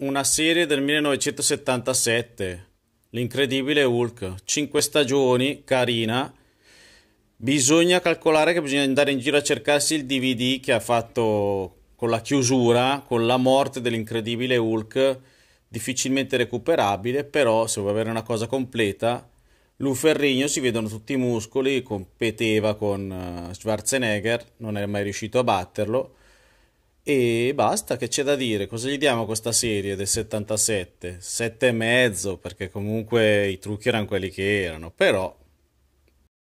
Una serie del 1977, L'incredibile Hulk, 5 stagioni, carina. Bisogna calcolare che bisogna andare in giro a cercarsi il DVD che ha fatto con la chiusura, con la morte dell'incredibile Hulk, difficilmente recuperabile, però se vuoi avere una cosa completa, Lu Ferrigno si vedono tutti i muscoli, competeva con eh, Schwarzenegger, non è mai riuscito a batterlo e basta, che c'è da dire? Cosa gli diamo a questa serie del 77? 7,5 perché comunque i trucchi erano quelli che erano, però